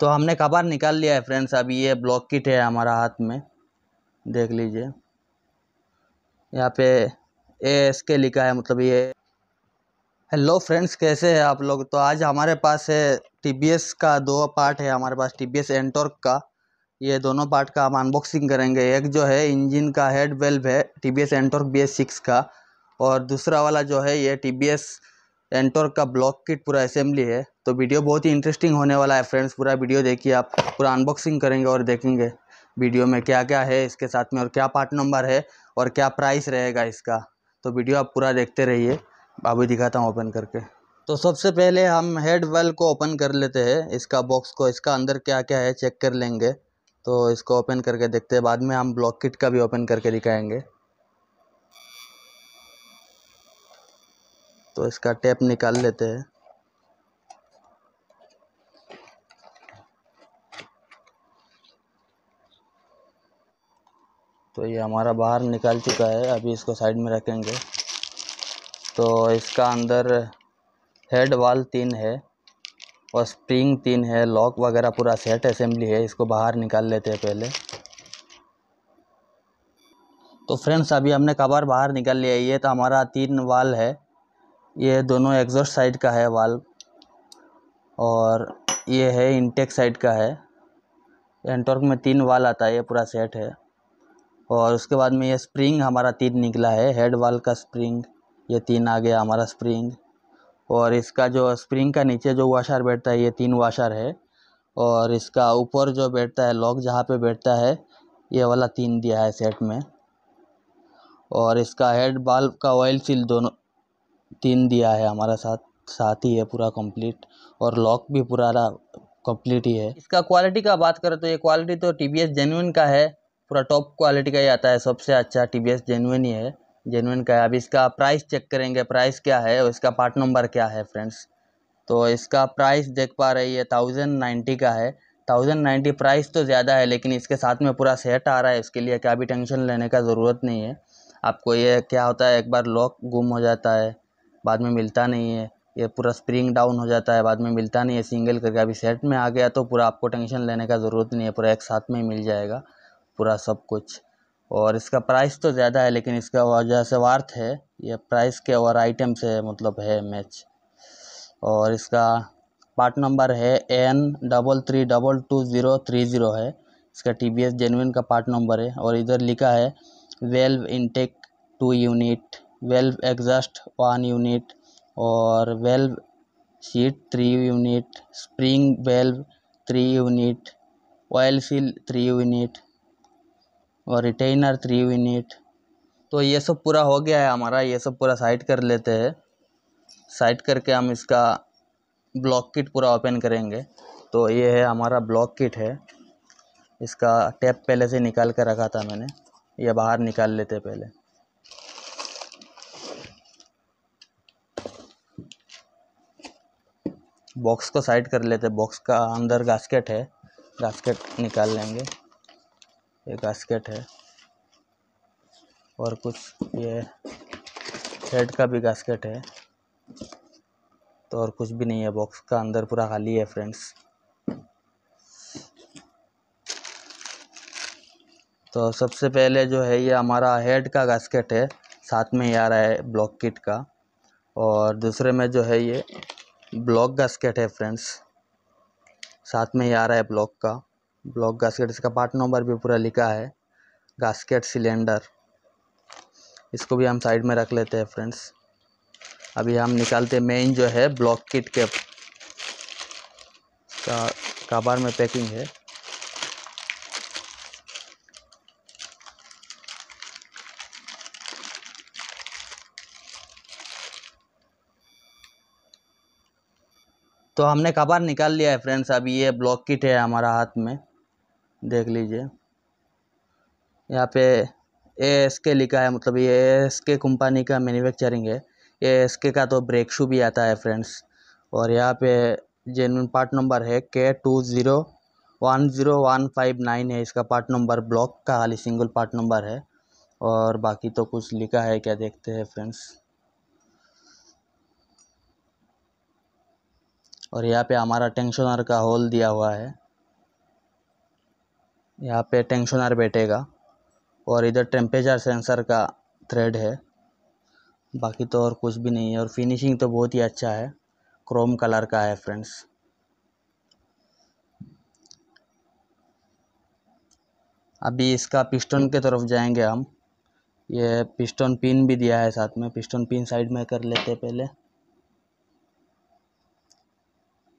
तो हमने कबार निकाल लिया है फ्रेंड्स अब ये ब्लॉक किट है हमारा हाथ में देख लीजिए यहाँ पे ए एस के लिखा है मतलब ये हेलो फ्रेंड्स कैसे हैं आप लोग तो आज हमारे पास है टी का दो पार्ट है हमारे पास टी बी एस एंटोर्क का ये दोनों पार्ट का हम अनबॉक्सिंग करेंगे एक जो है इंजन का हेड वेल्व है T V S Ntorq B S six का और दूसरा वाला जो है ये टी बी एस टेंटोर का ब्लॉक किट पूरा असेंबली है तो वीडियो बहुत ही इंटरेस्टिंग होने वाला है फ्रेंड्स पूरा वीडियो देखिए आप पूरा अनबॉक्सिंग करेंगे और देखेंगे वीडियो में क्या क्या है इसके साथ में और क्या पार्ट नंबर है और क्या प्राइस रहेगा इसका तो वीडियो आप पूरा देखते रहिए अभी दिखाता हूँ ओपन करके तो सबसे पहले हम हेड वेल को ओपन कर लेते हैं इसका बॉक्स को इसका अंदर क्या क्या है चेक कर लेंगे तो इसको ओपन करके देखते हैं बाद में हम ब्लॉक किट का भी ओपन करके दिखाएंगे तो इसका टैप निकाल लेते हैं तो ये हमारा बाहर निकाल चुका है अभी इसको साइड में रखेंगे तो इसका अंदर हेड वाल तीन है और स्प्रिंग तीन है लॉक वगैरह पूरा सेट असेंबली है इसको बाहर निकाल लेते हैं पहले तो फ्रेंड्स अभी हमने कबार बाहर निकाल लिया ये तो हमारा तीन वाल है ये दोनों एग्जॉस्ट साइड का है वाल्व और ये है इंटेक साइड का है एंटॉर्क में तीन वाल आता है ये पूरा सेट है और उसके बाद में ये स्प्रिंग हमारा तीन निकला है हेड वाल का स्प्रिंग ये तीन आ गया हमारा स्प्रिंग और इसका जो स्प्रिंग का नीचे जो वाशर बैठता है ये तीन वाशर है और इसका ऊपर जो बैठता है लॉक जहाँ पे बैठता है ये वाला तीन दिया है सेट में और इसका हेड बाल्ब का ऑयल सील दोनों तीन दिया है हमारा साथ साथ ही है पूरा कंप्लीट और लॉक भी पूरा कंप्लीट ही है इसका क्वालिटी का बात करें तो ये क्वालिटी तो टी वी जेन्युइन का है पूरा टॉप क्वालिटी का ही आता है सबसे अच्छा टी वी जेन्युइन ही है जेनुइन का है अब इसका प्राइस चेक करेंगे प्राइस क्या है और इसका पार्ट नंबर क्या है फ्रेंड्स तो इसका प्राइस देख पा रही है थाउजेंड नाइन्टी का है थाउजेंड नाइन्टी प्राइस तो ज़्यादा है लेकिन इसके साथ में पूरा सेट आ रहा है इसके लिए क्या भी टेंशन लेने का ज़रूरत नहीं है आपको ये क्या होता है एक बार लॉक गुम हो जाता है बाद में मिलता नहीं है ये पूरा स्प्रिंग डाउन हो जाता है बाद में मिलता नहीं है सिंगल करके अभी सेट में आ गया तो पूरा आपको टेंशन लेने का ज़रूरत नहीं है पूरा एक साथ में ही मिल जाएगा पूरा सब कुछ और इसका प्राइस तो ज़्यादा है लेकिन इसका वजह से वार्थ है ये प्राइस के और आइटम से मतलब है मैच और इसका पार्ट नंबर है N double three double two zero three zero है इसका टी बी एस जेनविन का पार्ट नंबर है और इधर लिखा है valve intake two unit valve exhaust one unit और valve seat three unit spring valve three unit oil seal three unit और रिटेनर थ्री यूनिट तो ये सब पूरा हो गया है हमारा ये सब पूरा साइट कर लेते हैं साइट करके हम इसका ब्लॉक किट पूरा ओपन करेंगे तो ये है हमारा ब्लॉक किट है इसका टैप पहले से निकाल कर रखा था मैंने ये बाहर निकाल लेते पहले बॉक्स को साइड कर लेते हैं बॉक्स का अंदर गास्केट है गास्केट निकाल लेंगे ये गास्केट है और कुछ ये हेड का भी गास्केट है तो और कुछ भी नहीं है बॉक्स का अंदर पूरा खाली है फ्रेंड्स तो सबसे पहले जो है ये हमारा हेड का गास्केट है साथ में ही आ रहा है ब्लॉक किट का और दूसरे में जो है ये ब्लॉक गास्केट है फ्रेंड्स साथ में ही आ रहा है ब्लॉक का ब्लॉक गास्केट इसका पार्ट नंबर भी पूरा लिखा है गास्केट सिलेंडर इसको भी हम साइड में रख लेते हैं फ्रेंड्स अभी हम निकालते मेन जो है ब्लॉक किट के का, काबार में पैकिंग है तो हमने कबार निकाल लिया है फ्रेंड्स अब ये ब्लॉक किट है हमारा हाथ में देख लीजिए यहाँ पे ए एस के लिखा है मतलब ये एस के कंपनी का मैन्युफैक्चरिंग है ए एस के का तो ब्रेक शू भी आता है फ्रेंड्स और यहाँ पे जेनविन पार्ट नंबर है K two zero one zero one five nine है इसका पार्ट नंबर ब्लॉक का खाली सिंगल पार्ट नंबर है और बाकी तो कुछ लिखा है क्या देखते हैं फ्रेंड्स और यहाँ पे हमारा टेंशनर का होल दिया हुआ है यहाँ पे टेंशनर बैठेगा और इधर टेम्परेचर सेंसर का थ्रेड है बाकी तो और कुछ भी नहीं है और फिनिशिंग तो बहुत ही अच्छा है क्रोम कलर का है फ्रेंड्स अभी इसका पिस्टन के तरफ जाएंगे हम ये पिस्टन पिन भी दिया है साथ में पिस्टन पिन साइड में कर लेते पहले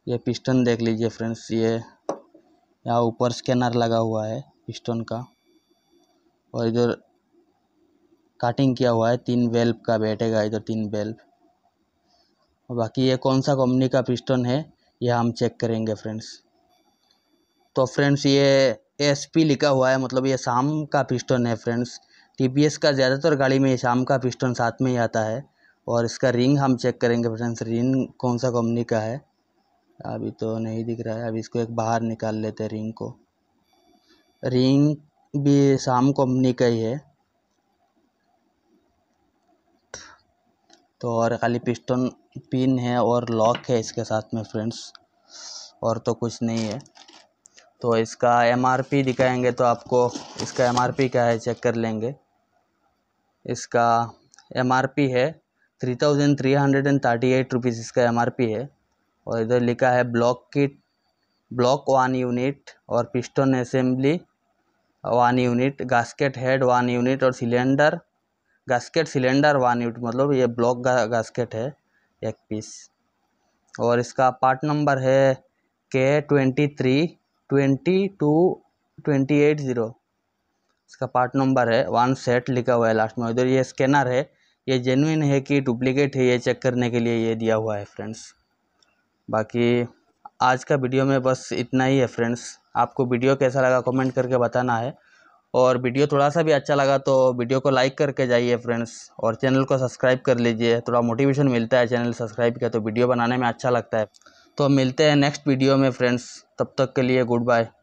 ये पिस्टन देख लीजिए फ्रेंड्स ये यहाँ ऊपर स्कैनर लगा हुआ है पिस्टन का और इधर काटिंग किया हुआ है तीन बेल्ब का बैठेगा इधर तीन बेल्ब और बाकी ये कौन सा कंपनी का पिस्टन है ये हम चेक करेंगे फ्रेंड्स तो फ्रेंड्स ये एस पी लिखा हुआ है मतलब ये शाम का पिस्टन है फ्रेंड्स टी पी एस का ज़्यादातर गाड़ी में ये शाम का पिस्टन साथ में ही आता है और इसका रिंग हम चेक करेंगे फ्रेंड्स रिंग कौन सा कंपनी का है अभी तो नहीं दिख रहा है अभी इसको एक बाहर निकाल लेते हैं रिंग को रिंग भी शाम कंपनी का ही है तो और खाली पिस्टन पिन है और लॉक है इसके साथ में फ्रेंड्स और तो कुछ नहीं है तो इसका एमआरपी दिखाएंगे तो आपको इसका एमआरपी क्या है चेक कर लेंगे इसका एमआरपी है three thousand three hundred and thirty eight rupees इसका एमआरपी है और इधर लिखा है block kit block one unit और piston assembly one unit gasket head one unit और cylinder gasket cylinder one unit मतलब ये ब्लॉक गा, गास्केट है एक पीस और इसका पार्ट नंबर है K twenty three twenty two twenty eight zero इसका पार्ट नंबर है वन सेट लिखा हुआ है लास्ट में उधर ये स्कैनर है ये जेनुइन है कि डुप्लीकेट है ये चेक करने के लिए ये दिया हुआ है फ्रेंड्स बाकी आज का वीडियो में बस इतना ही है फ्रेंड्स आपको वीडियो कैसा लगा कमेंट करके बताना है और वीडियो थोड़ा सा भी अच्छा लगा तो वीडियो को लाइक करके जाइए फ्रेंड्स और चैनल को सब्सक्राइब कर लीजिए थोड़ा मोटिवेशन मिलता है चैनल सब्सक्राइब किया तो वीडियो बनाने में अच्छा लगता है तो मिलते हैं नेक्स्ट वीडियो में फ्रेंड्स तब तक के लिए गुड बाय